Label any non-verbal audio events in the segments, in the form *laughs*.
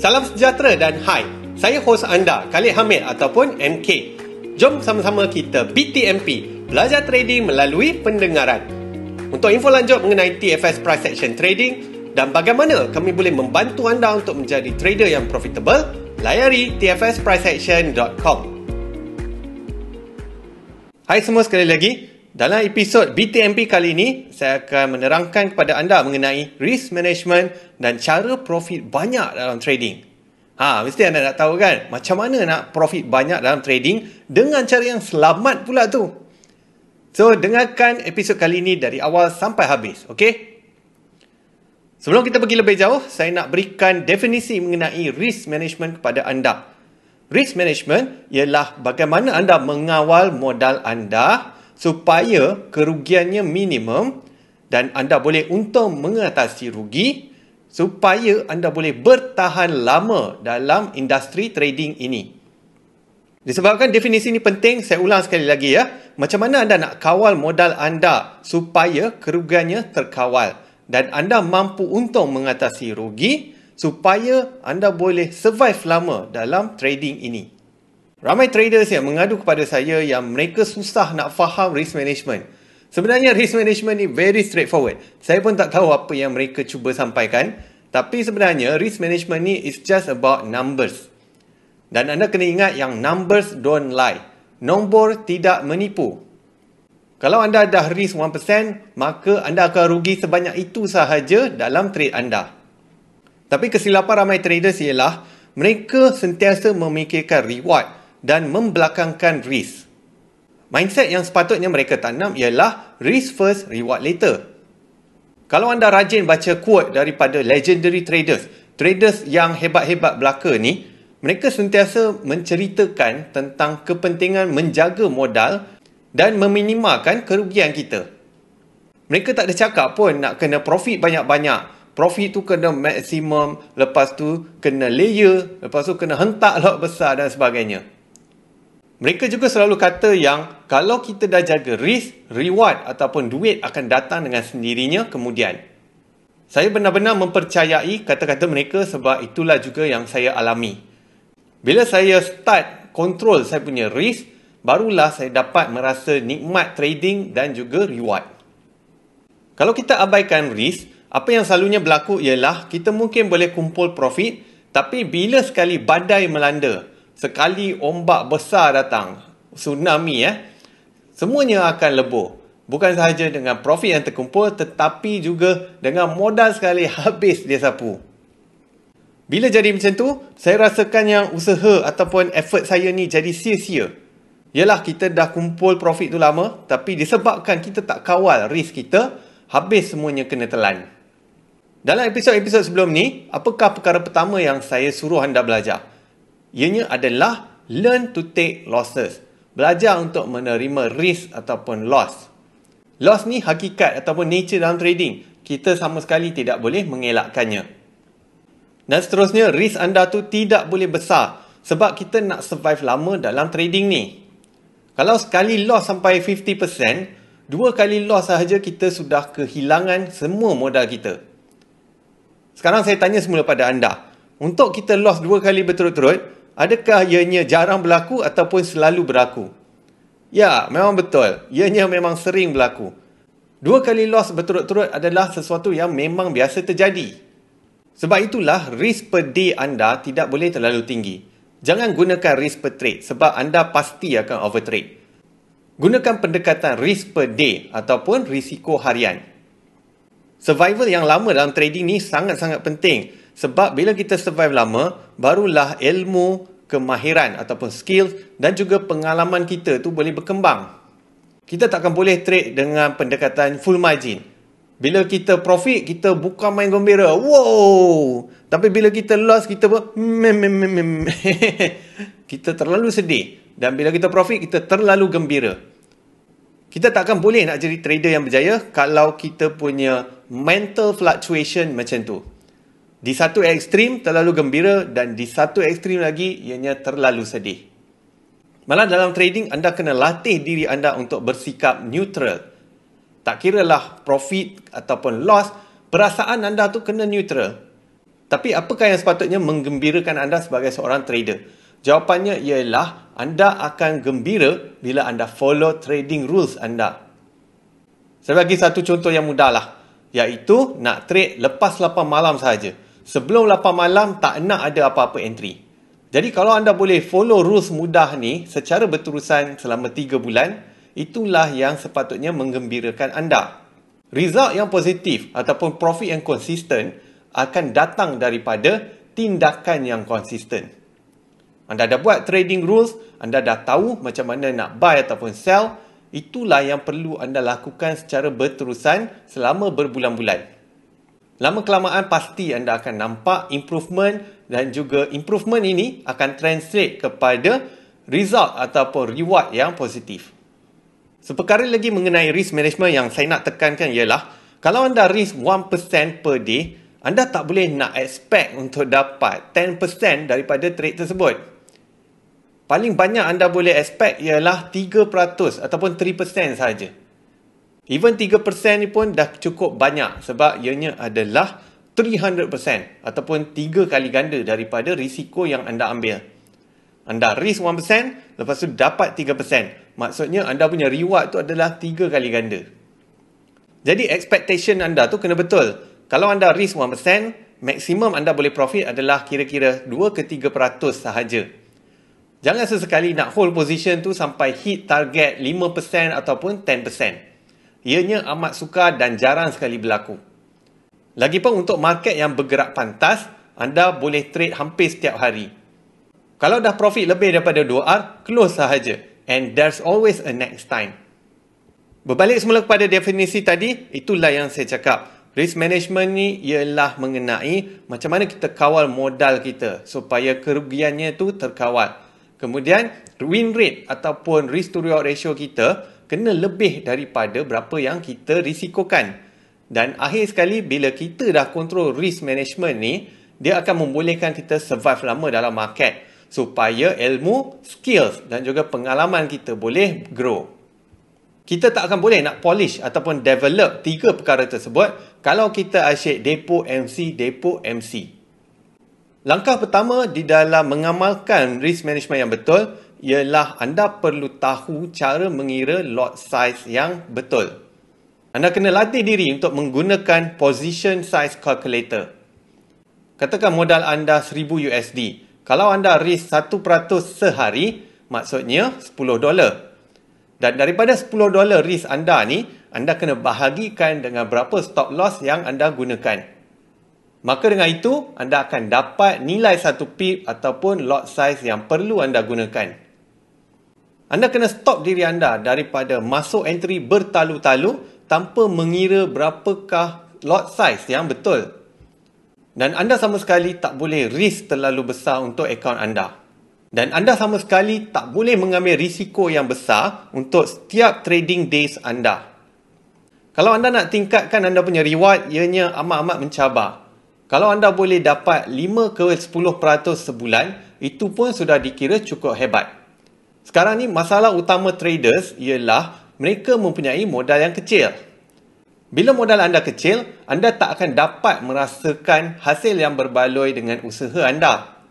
Salam sejahtera dan hai. Saya hos anda, Khalid Hamid ataupun MK. Jom sama-sama kita BTMP, belajar trading melalui pendengaran. Untuk info lanjut mengenai TFS Price Action Trading dan bagaimana kami boleh membantu anda untuk menjadi trader yang profitable, layari tfspriceaction.com. Hai semua sekali lagi, dalam episod BTMP kali ini, saya akan menerangkan kepada anda mengenai risk management dan cara profit banyak dalam trading. Ha, mesti anda nak tahu kan, macam mana nak profit banyak dalam trading dengan cara yang selamat pula tu. So, dengarkan episod kali ini dari awal sampai habis, okey? Sebelum kita pergi lebih jauh, saya nak berikan definisi mengenai risk management kepada anda. Risk management ialah bagaimana anda mengawal modal anda supaya kerugiannya minimum dan anda boleh untung mengatasi rugi supaya anda boleh bertahan lama dalam industri trading ini. Disebabkan definisi ini penting, saya ulang sekali lagi ya. Macam mana anda nak kawal modal anda supaya kerugiannya terkawal dan anda mampu untung mengatasi rugi supaya anda boleh survive lama dalam trading ini. Ramai traders yang mengadu kepada saya yang mereka susah nak faham risk management. Sebenarnya risk management ni very straightforward. Saya pun tak tahu apa yang mereka cuba sampaikan. Tapi sebenarnya risk management ni is just about numbers. Dan anda kena ingat yang numbers don't lie. Nombor tidak menipu. Kalau anda dah risk 1%, maka anda akan rugi sebanyak itu sahaja dalam trade anda. Tapi kesilapan ramai traders ialah mereka sentiasa memikirkan reward dan membelakangkan risk. Mindset yang sepatutnya mereka tanam ialah risk first, reward later. Kalau anda rajin baca quote daripada legendary traders, traders yang hebat-hebat belaka ni, mereka sentiasa menceritakan tentang kepentingan menjaga modal dan meminimalkan kerugian kita. Mereka tak ada cakap pun nak kena profit banyak-banyak. Profit tu kena maksimum, lepas tu kena layer, lepas tu kena hentak lot besar dan sebagainya. Mereka juga selalu kata yang kalau kita dah jaga risk, reward ataupun duit akan datang dengan sendirinya kemudian. Saya benar-benar mempercayai kata-kata mereka sebab itulah juga yang saya alami. Bila saya start control saya punya risk, barulah saya dapat merasa nikmat trading dan juga reward. Kalau kita abaikan risk, apa yang selalunya berlaku ialah kita mungkin boleh kumpul profit tapi bila sekali badai melanda, sekali ombak besar datang, tsunami eh, semuanya akan lebur. Bukan sahaja dengan profit yang terkumpul tetapi juga dengan modal sekali habis dia sapu. Bila jadi macam tu, saya rasakan yang usaha ataupun effort saya ni jadi sia-sia. Yalah kita dah kumpul profit tu lama tapi disebabkan kita tak kawal risk kita, habis semuanya kena telan. Dalam episod-episod sebelum ni, apakah perkara pertama yang saya suruh anda belajar? ianya adalah learn to take losses. Belajar untuk menerima risk ataupun loss. Loss ni hakikat ataupun nature dalam trading. Kita sama sekali tidak boleh mengelakkannya. Dan seterusnya, risk anda tu tidak boleh besar sebab kita nak survive lama dalam trading ni. Kalau sekali loss sampai 50%, dua kali loss sahaja kita sudah kehilangan semua modal kita. Sekarang saya tanya semula pada anda, untuk kita loss dua kali berturut-turut, Adakah ianya jarang berlaku ataupun selalu berlaku? Ya, memang betul. Ianya memang sering berlaku. Dua kali loss berturut-turut adalah sesuatu yang memang biasa terjadi. Sebab itulah risk per day anda tidak boleh terlalu tinggi. Jangan gunakan risk per trade sebab anda pasti akan over trade. Gunakan pendekatan risk per day ataupun risiko harian. Survival yang lama dalam trading ni sangat-sangat penting sebab bila kita survive lama, barulah ilmu, kemahiran ataupun skill dan juga pengalaman kita tu boleh berkembang. Kita takkan boleh trade dengan pendekatan full margin. Bila kita profit, kita buka main gembira. Wow! Tapi bila kita loss, kita buat *laughs* kita terlalu sedih. Dan bila kita profit, kita terlalu gembira. Kita takkan boleh nak jadi trader yang berjaya kalau kita punya mental fluctuation macam tu di satu ekstrim terlalu gembira dan di satu ekstrim lagi ianya terlalu sedih. Malah dalam trading anda kena latih diri anda untuk bersikap neutral. Tak kira lah profit ataupun loss, perasaan anda tu kena neutral. Tapi apakah yang sepatutnya menggembirakan anda sebagai seorang trader? Jawapannya ialah anda akan gembira bila anda follow trading rules anda. Saya bagi satu contoh yang mudahlah, iaitu nak trade lepas 8 malam saja sebelum 8 malam tak nak ada apa-apa entry. Jadi kalau anda boleh follow rules mudah ni secara berterusan selama 3 bulan, itulah yang sepatutnya mengembirakan anda. Result yang positif ataupun profit yang konsisten akan datang daripada tindakan yang konsisten. Anda dah buat trading rules, anda dah tahu macam mana nak buy ataupun sell, itulah yang perlu anda lakukan secara berterusan selama berbulan-bulan lama kelamaan pasti anda akan nampak improvement dan juga improvement ini akan translate kepada result ataupun reward yang positif. Seperkara lagi mengenai risk management yang saya nak tekankan ialah kalau anda risk 1% per day, anda tak boleh nak expect untuk dapat 10% daripada trade tersebut. Paling banyak anda boleh expect ialah 3% ataupun 3% saja. Even 3% ni pun dah cukup banyak sebab ianya adalah 300% ataupun 3 kali ganda daripada risiko yang anda ambil. Anda risk 1%, lepas tu dapat 3%. Maksudnya anda punya reward tu adalah 3 kali ganda. Jadi expectation anda tu kena betul. Kalau anda risk 1%, maksimum anda boleh profit adalah kira-kira 2 ke 3% sahaja. Jangan sesekali nak hold position tu sampai hit target 5% ataupun 10% ianya amat sukar dan jarang sekali berlaku. Lagipun untuk market yang bergerak pantas, anda boleh trade hampir setiap hari. Kalau dah profit lebih daripada 2R, close sahaja. And there's always a next time. Berbalik semula kepada definisi tadi, itulah yang saya cakap. Risk management ni ialah mengenai macam mana kita kawal modal kita supaya kerugiannya tu terkawal. Kemudian win rate ataupun risk to reward ratio kita kena lebih daripada berapa yang kita risikokan. Dan akhir sekali bila kita dah control risk management ni, dia akan membolehkan kita survive lama dalam market supaya ilmu, skills dan juga pengalaman kita boleh grow. Kita tak akan boleh nak polish ataupun develop tiga perkara tersebut kalau kita asyik depo MC, depo MC. Langkah pertama di dalam mengamalkan risk management yang betul ialah anda perlu tahu cara mengira lot size yang betul. Anda kena latih diri untuk menggunakan position size calculator. Katakan modal anda 1000 USD. Kalau anda risk 1% sehari, maksudnya 10 dolar. Dan daripada 10 dolar risk anda ni, anda kena bahagikan dengan berapa stop loss yang anda gunakan. Maka dengan itu, anda akan dapat nilai satu pip ataupun lot size yang perlu anda gunakan. Anda kena stop diri anda daripada masuk entry bertalu-talu tanpa mengira berapakah lot size yang betul. Dan anda sama sekali tak boleh risk terlalu besar untuk akaun anda. Dan anda sama sekali tak boleh mengambil risiko yang besar untuk setiap trading days anda. Kalau anda nak tingkatkan anda punya reward, ianya amat-amat mencabar kalau anda boleh dapat 5 ke 10% sebulan, itu pun sudah dikira cukup hebat. Sekarang ni masalah utama traders ialah mereka mempunyai modal yang kecil. Bila modal anda kecil, anda tak akan dapat merasakan hasil yang berbaloi dengan usaha anda.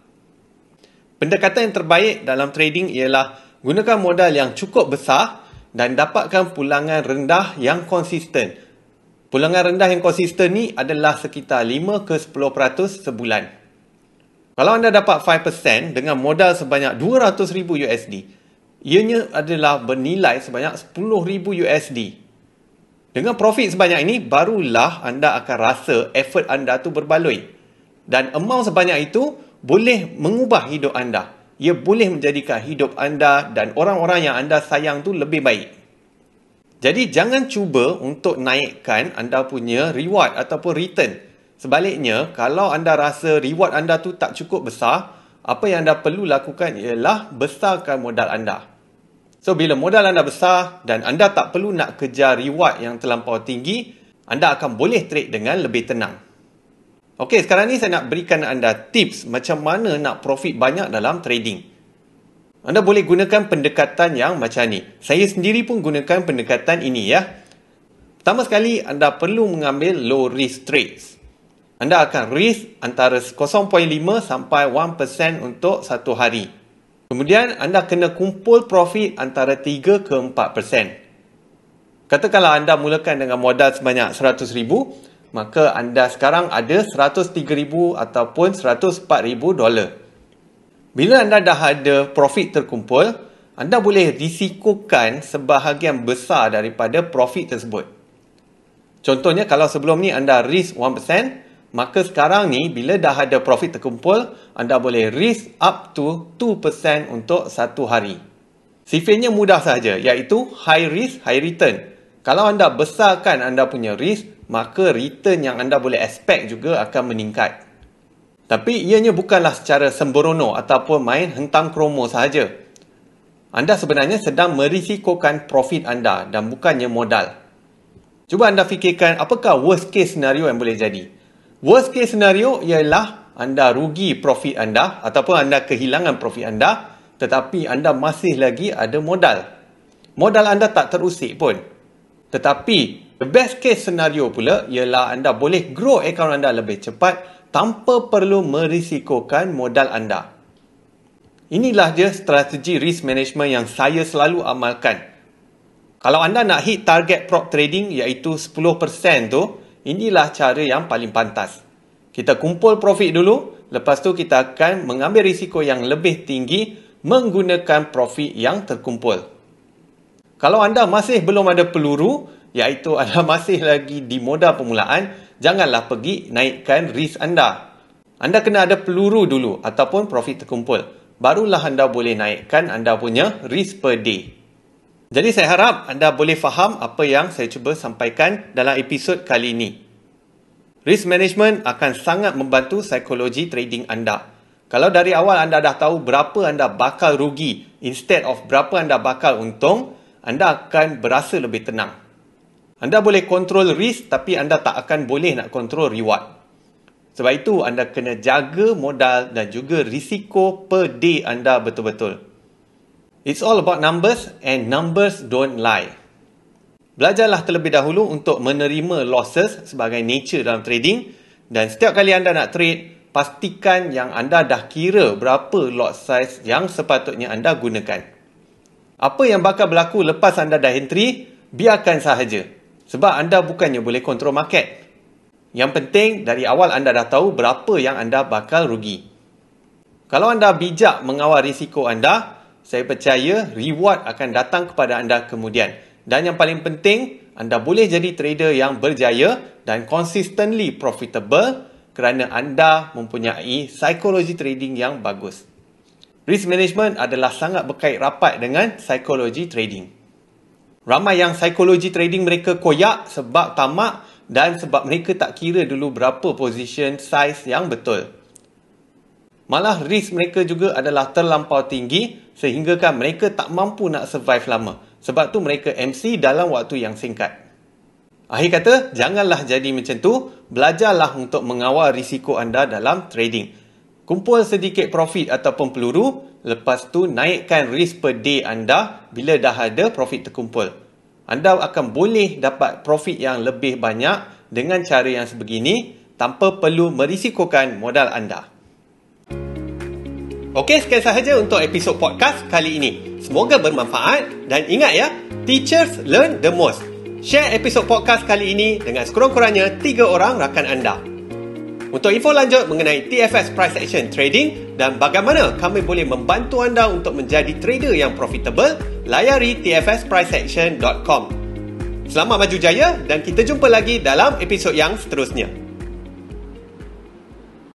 Pendekatan yang terbaik dalam trading ialah gunakan modal yang cukup besar dan dapatkan pulangan rendah yang konsisten Pulangan rendah yang konsisten ni adalah sekitar 5 ke 10% sebulan. Kalau anda dapat 5% dengan modal sebanyak 200,000 USD, ianya adalah bernilai sebanyak 10,000 USD. Dengan profit sebanyak ini, barulah anda akan rasa effort anda tu berbaloi. Dan amount sebanyak itu boleh mengubah hidup anda. Ia boleh menjadikan hidup anda dan orang-orang yang anda sayang tu lebih baik. Jadi jangan cuba untuk naikkan anda punya reward ataupun return. Sebaliknya, kalau anda rasa reward anda tu tak cukup besar, apa yang anda perlu lakukan ialah besarkan modal anda. So bila modal anda besar dan anda tak perlu nak kejar reward yang terlampau tinggi, anda akan boleh trade dengan lebih tenang. Okey, sekarang ni saya nak berikan anda tips macam mana nak profit banyak dalam trading. Anda boleh gunakan pendekatan yang macam ni. Saya sendiri pun gunakan pendekatan ini ya. Pertama sekali, anda perlu mengambil low risk trades. Anda akan risk antara 0.5 sampai 1% untuk satu hari. Kemudian, anda kena kumpul profit antara 3 ke 4%. Katakanlah anda mulakan dengan modal sebanyak RM100,000, maka anda sekarang ada RM103,000 ataupun RM104,000 bila anda dah ada profit terkumpul, anda boleh risikokan sebahagian besar daripada profit tersebut. Contohnya kalau sebelum ni anda risk 1%, maka sekarang ni bila dah ada profit terkumpul, anda boleh risk up to 2% untuk satu hari. Sifirnya mudah saja, iaitu high risk, high return. Kalau anda besarkan anda punya risk, maka return yang anda boleh expect juga akan meningkat. Tapi ianya bukanlah secara sembrono ataupun main hentam kromo sahaja. Anda sebenarnya sedang merisikokan profit anda dan bukannya modal. Cuba anda fikirkan apakah worst case scenario yang boleh jadi. Worst case scenario ialah anda rugi profit anda ataupun anda kehilangan profit anda tetapi anda masih lagi ada modal. Modal anda tak terusik pun. Tetapi the best case scenario pula ialah anda boleh grow account anda lebih cepat tanpa perlu merisikokan modal anda. Inilah dia strategi risk management yang saya selalu amalkan. Kalau anda nak hit target prop trading iaitu 10% tu, inilah cara yang paling pantas. Kita kumpul profit dulu, lepas tu kita akan mengambil risiko yang lebih tinggi menggunakan profit yang terkumpul. Kalau anda masih belum ada peluru, iaitu anda *laughs* masih lagi di modal permulaan, janganlah pergi naikkan risk anda. Anda kena ada peluru dulu ataupun profit terkumpul. Barulah anda boleh naikkan anda punya risk per day. Jadi saya harap anda boleh faham apa yang saya cuba sampaikan dalam episod kali ini. Risk management akan sangat membantu psikologi trading anda. Kalau dari awal anda dah tahu berapa anda bakal rugi instead of berapa anda bakal untung, anda akan berasa lebih tenang. Anda boleh kontrol risk tapi anda tak akan boleh nak kontrol reward. Sebab itu anda kena jaga modal dan juga risiko per day anda betul-betul. It's all about numbers and numbers don't lie. Belajarlah terlebih dahulu untuk menerima losses sebagai nature dalam trading dan setiap kali anda nak trade, pastikan yang anda dah kira berapa lot size yang sepatutnya anda gunakan. Apa yang bakal berlaku lepas anda dah entry, biarkan sahaja. Sebab anda bukannya boleh kontrol market. Yang penting, dari awal anda dah tahu berapa yang anda bakal rugi. Kalau anda bijak mengawal risiko anda, saya percaya reward akan datang kepada anda kemudian. Dan yang paling penting, anda boleh jadi trader yang berjaya dan consistently profitable kerana anda mempunyai psikologi trading yang bagus. Risk management adalah sangat berkait rapat dengan psikologi trading. Ramai yang psikologi trading mereka koyak sebab tamak dan sebab mereka tak kira dulu berapa position size yang betul. Malah risk mereka juga adalah terlampau tinggi sehinggakan mereka tak mampu nak survive lama. Sebab tu mereka MC dalam waktu yang singkat. Akhir kata, janganlah jadi macam tu. Belajarlah untuk mengawal risiko anda dalam trading. Kumpul sedikit profit ataupun peluru, lepas tu naikkan risk per day anda bila dah ada profit terkumpul. Anda akan boleh dapat profit yang lebih banyak dengan cara yang sebegini tanpa perlu merisikokan modal anda. Okey, sekian sahaja untuk episod podcast kali ini. Semoga bermanfaat dan ingat ya, teachers learn the most. Share episod podcast kali ini dengan sekurang-kurangnya 3 orang rakan anda. Untuk info lanjut mengenai TFS Price Action Trading dan bagaimana kami boleh membantu anda untuk menjadi trader yang profitable, layari tfspriceaction.com. Selamat maju jaya dan kita jumpa lagi dalam episod yang seterusnya.